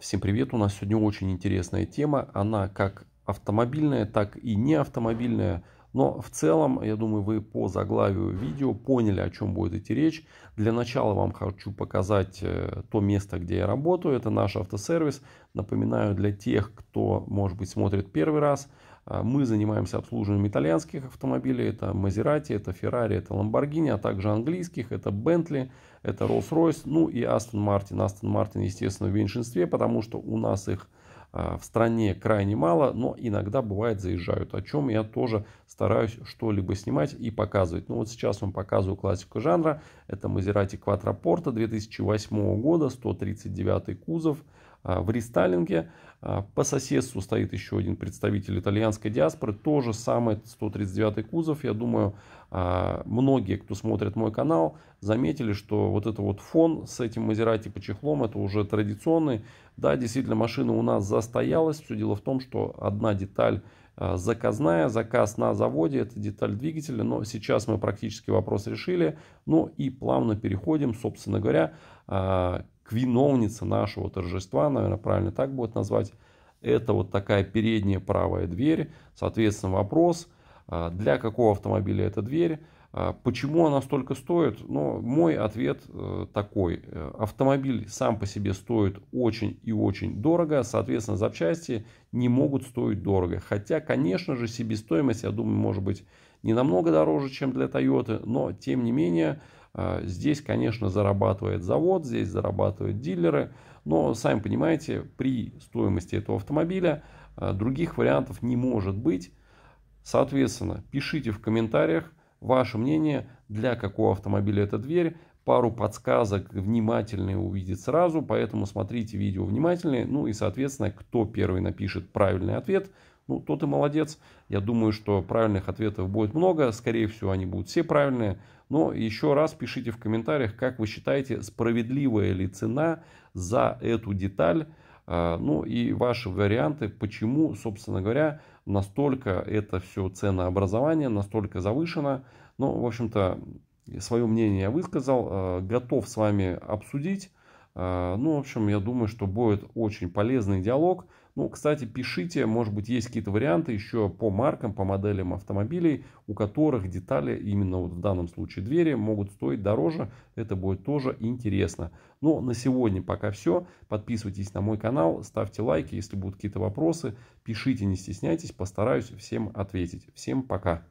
Всем привет! У нас сегодня очень интересная тема. Она как автомобильная, так и не автомобильная. Но в целом, я думаю, вы по заглавию видео поняли, о чем будет идти речь. Для начала вам хочу показать э, то место, где я работаю. Это наш автосервис. Напоминаю, для тех, кто, может быть, смотрит первый раз, э, мы занимаемся обслуживанием итальянских автомобилей. Это Maserati, это Ferrari, это Lamborghini, а также английских. Это Bentley, это Rolls-Royce, ну и Aston Martin. Aston Martin, естественно, в меньшинстве, потому что у нас их а, в стране крайне мало, но иногда бывает заезжают, о чем я тоже стараюсь что-либо снимать и показывать. Ну вот сейчас вам показываю классику жанра, это Maserati Quattroporte 2008 года, 139 кузов, а, в рестайлинге а, По соседству стоит еще один представитель итальянской диаспоры, тоже самый 139 кузов. Я думаю, а, многие, кто смотрит мой канал, заметили, что вот это вот фон с этим Мазерати по чехлом, это уже традиционный. Да, действительно, машина у нас застоялась. Все дело в том, что одна деталь заказная, заказ на заводе, это деталь двигателя, но сейчас мы практически вопрос решили, ну и плавно переходим, собственно говоря, к виновница нашего торжества, наверное, правильно так будет назвать, это вот такая передняя правая дверь. Соответственно, вопрос, а, для какого автомобиля эта дверь, а, почему она столько стоит? Ну, мой ответ э, такой. Э, автомобиль сам по себе стоит очень и очень дорого, соответственно, запчасти не могут стоить дорого. Хотя, конечно же, себестоимость, я думаю, может быть не намного дороже, чем для Toyota, но тем не менее, а, здесь, конечно, зарабатывает завод, здесь зарабатывают дилеры, но, сами понимаете, при стоимости этого автомобиля а, других вариантов не может быть. Соответственно, пишите в комментариях ваше мнение, для какого автомобиля эта дверь. Пару подсказок внимательные увидит сразу, поэтому смотрите видео внимательнее. Ну и, соответственно, кто первый напишет правильный ответ – ну, тот и молодец. Я думаю, что правильных ответов будет много. Скорее всего, они будут все правильные. Но еще раз пишите в комментариях, как вы считаете, справедливая ли цена за эту деталь. А, ну и ваши варианты, почему, собственно говоря, настолько это все ценообразование, настолько завышено. Ну, в общем-то, свое мнение я высказал, а, готов с вами обсудить. А, ну, в общем, я думаю, что будет очень полезный диалог. Ну, кстати, пишите, может быть, есть какие-то варианты еще по маркам, по моделям автомобилей, у которых детали, именно вот в данном случае двери, могут стоить дороже. Это будет тоже интересно. Но ну, на сегодня пока все. Подписывайтесь на мой канал, ставьте лайки, если будут какие-то вопросы, пишите, не стесняйтесь, постараюсь всем ответить. Всем пока!